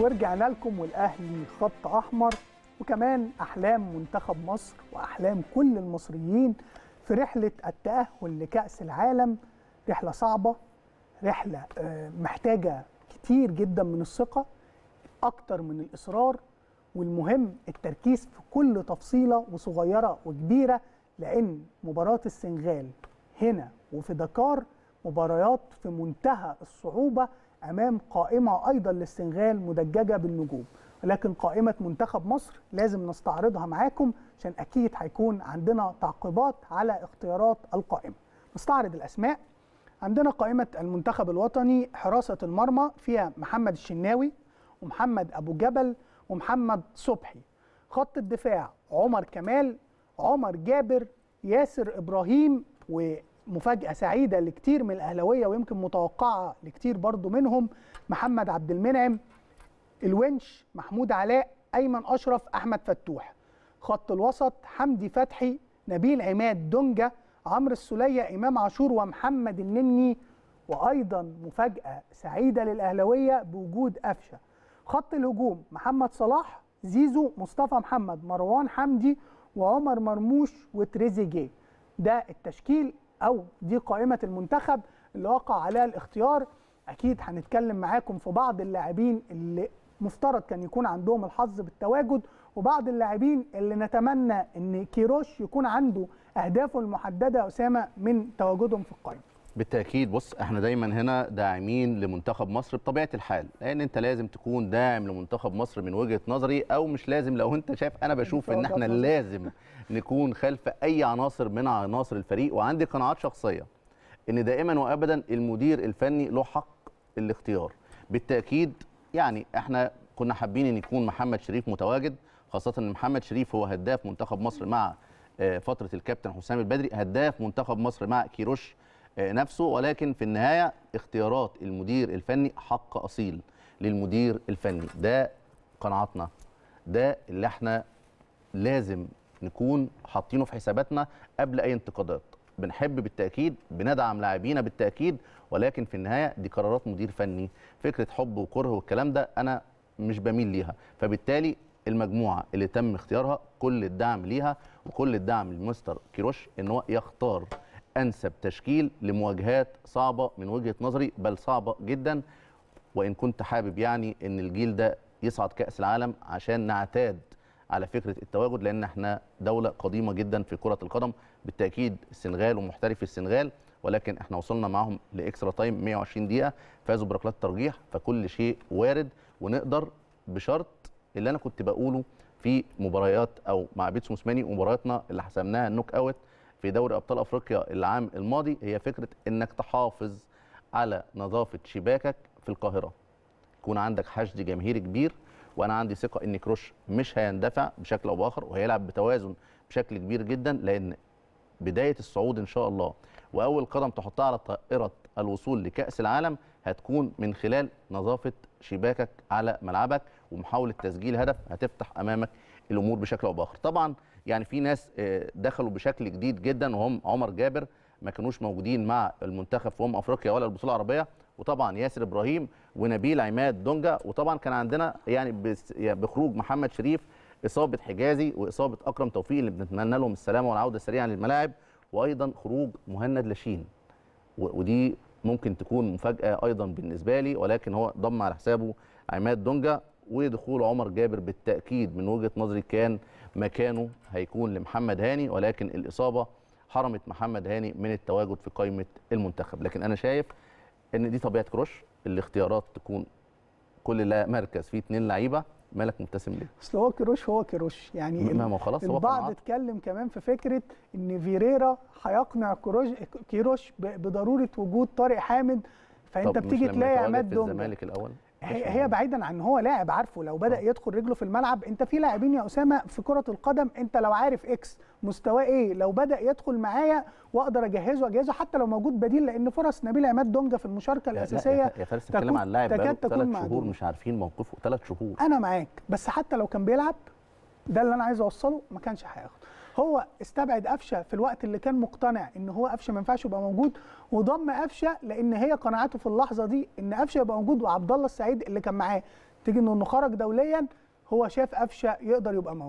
ورجعنا لكم والاهلي خط احمر وكمان احلام منتخب مصر واحلام كل المصريين في رحله التاهل لكاس العالم رحله صعبه رحله آه، محتاجه كتير جدا من الثقه اكتر من الاصرار والمهم التركيز في كل تفصيله وصغيره وكبيره لان مباراه السنغال هنا وفي دكار مباريات في منتهى الصعوبه امام قائمه ايضا للسنغال مدججه بالنجوم لكن قائمه منتخب مصر لازم نستعرضها معاكم عشان اكيد هيكون عندنا تعقيبات على اختيارات القائمه نستعرض الاسماء عندنا قائمه المنتخب الوطني حراسه المرمى فيها محمد الشناوي ومحمد ابو جبل ومحمد صبحي خط الدفاع عمر كمال عمر جابر ياسر ابراهيم و مفاجاه سعيده لكتير من الاهلاويه ويمكن متوقعه لكتير برضو منهم محمد عبد المنعم الونش محمود علاء ايمن اشرف احمد فتوح خط الوسط حمدي فتحي نبيل عماد دونجا عمرو السوليه امام عاشور ومحمد النني وايضا مفاجاه سعيده للاهلاويه بوجود قفشه خط الهجوم محمد صلاح زيزو مصطفى محمد مروان حمدي وعمر مرموش وتريزيجيه ده التشكيل او دي قائمه المنتخب اللي وقع عليها الاختيار اكيد هنتكلم معاكم في بعض اللاعبين اللي مفترض كان يكون عندهم الحظ بالتواجد وبعض اللاعبين اللي نتمنى ان كيروش يكون عنده اهدافه المحدده اسامه من تواجدهم في القائمه بالتاكيد بص احنا دايما هنا داعمين لمنتخب مصر بطبيعه الحال لان انت لازم تكون داعم لمنتخب مصر من وجهه نظري او مش لازم لو انت شايف انا بشوف ان احنا لازم نكون خلف اي عناصر من عناصر الفريق وعندي قناعات شخصيه ان دائما وابدا المدير الفني له حق الاختيار بالتاكيد يعني احنا كنا حابين ان يكون محمد شريف متواجد خاصه ان محمد شريف هو هداف منتخب مصر مع آه، فتره الكابتن حسام البدري هداف منتخب مصر مع كيروش آه، نفسه ولكن في النهايه اختيارات المدير الفني حق اصيل للمدير الفني ده قناعاتنا ده اللي احنا لازم نكون حاطينه في حساباتنا قبل اي انتقادات بنحب بالتاكيد بندعم لاعبينا بالتاكيد ولكن في النهايه دي قرارات مدير فني فكره حب وكره والكلام ده انا مش بميل ليها فبالتالي المجموعه اللي تم اختيارها كل الدعم ليها وكل الدعم لمستر كيروش ان هو يختار انسب تشكيل لمواجهات صعبه من وجهه نظري بل صعبه جدا وان كنت حابب يعني ان الجيل ده يصعد كاس العالم عشان نعتاد على فكره التواجد لان احنا دوله قديمه جدا في كره القدم بالتاكيد السنغال ومحترفي السنغال ولكن احنا وصلنا معاهم لاكسترا تايم 120 دقيقه فازوا بركلات ترجيح فكل شيء وارد ونقدر بشرط اللي انا كنت بقوله في مباريات او مع بيتسو موسماني ومبارياتنا اللي حسمناها النوك اوت في دوري ابطال افريقيا العام الماضي هي فكره انك تحافظ على نظافه شباكك في القاهره يكون عندك حشد جماهيري كبير وانا عندي ثقه ان كروش مش هيندفع بشكل او باخر وهيلعب بتوازن بشكل كبير جدا لان بدايه الصعود ان شاء الله واول قدم تحطها على طائره الوصول لكاس العالم هتكون من خلال نظافه شباكك على ملعبك ومحاوله تسجيل هدف هتفتح امامك الامور بشكل او باخر طبعا يعني في ناس آه، دخلوا بشكل جديد جدا وهم عمر جابر ما كانوش موجودين مع المنتخب في ام افريقيا ولا البطوله العربيه وطبعا ياسر ابراهيم ونبيل عماد دونجا وطبعا كان عندنا يعني بخروج محمد شريف اصابه حجازي واصابه اكرم توفيق اللي بنتمنى لهم السلامه والعوده سريعا للملاعب وايضا خروج مهند لاشين ودي ممكن تكون مفاجاه ايضا بالنسبه لي ولكن هو ضم على حسابه عماد دونجا ودخول عمر جابر بالتاكيد من وجهه نظري كان مكانه هيكون لمحمد هاني ولكن الاصابه حرمت محمد هاني من التواجد في قائمه المنتخب لكن انا شايف ان دي طبيعه كروش الاختيارات تكون كل مركز فيه اثنين لعيبه مالك مبتسم ليه؟ اصل هو كروش هو كروش يعني ما هو خلاص هو البعض اتكلم كمان في فكره ان فيريرا هيقنع كروش كيروش بضروره وجود طارق حامد فانت بتيجي تلاقي عماد دومجا الزمالك الاول هي, هي بعيدا عن هو لاعب عارفه لو بدا آه. يدخل رجله في الملعب انت في لاعبين يا اسامه في كره القدم انت لو عارف اكس مستواه ايه لو بدا يدخل معايا واقدر اجهزه اجهزه حتى لو موجود بديل لان فرص نبيل عماد دونجا في المشاركه الاساسيه يا فارس بتتكلم عن لاعب بقى ثلاث شهور مش عارفين موقفه ثلاث شهور انا معاك بس حتى لو كان بيلعب ده اللي انا عايز اوصله ما كانش هياخد هو استبعد قفشه في الوقت اللي كان مقتنع ان هو قفشه ما ينفعش يبقى موجود وضم قفشه لان هي قناعته في اللحظه دي ان قفشه يبقى موجود وعبد الله السعيد اللي كان معاه تيجي انه خرج دوليا هو شاف قفشه يقدر يبقى موجود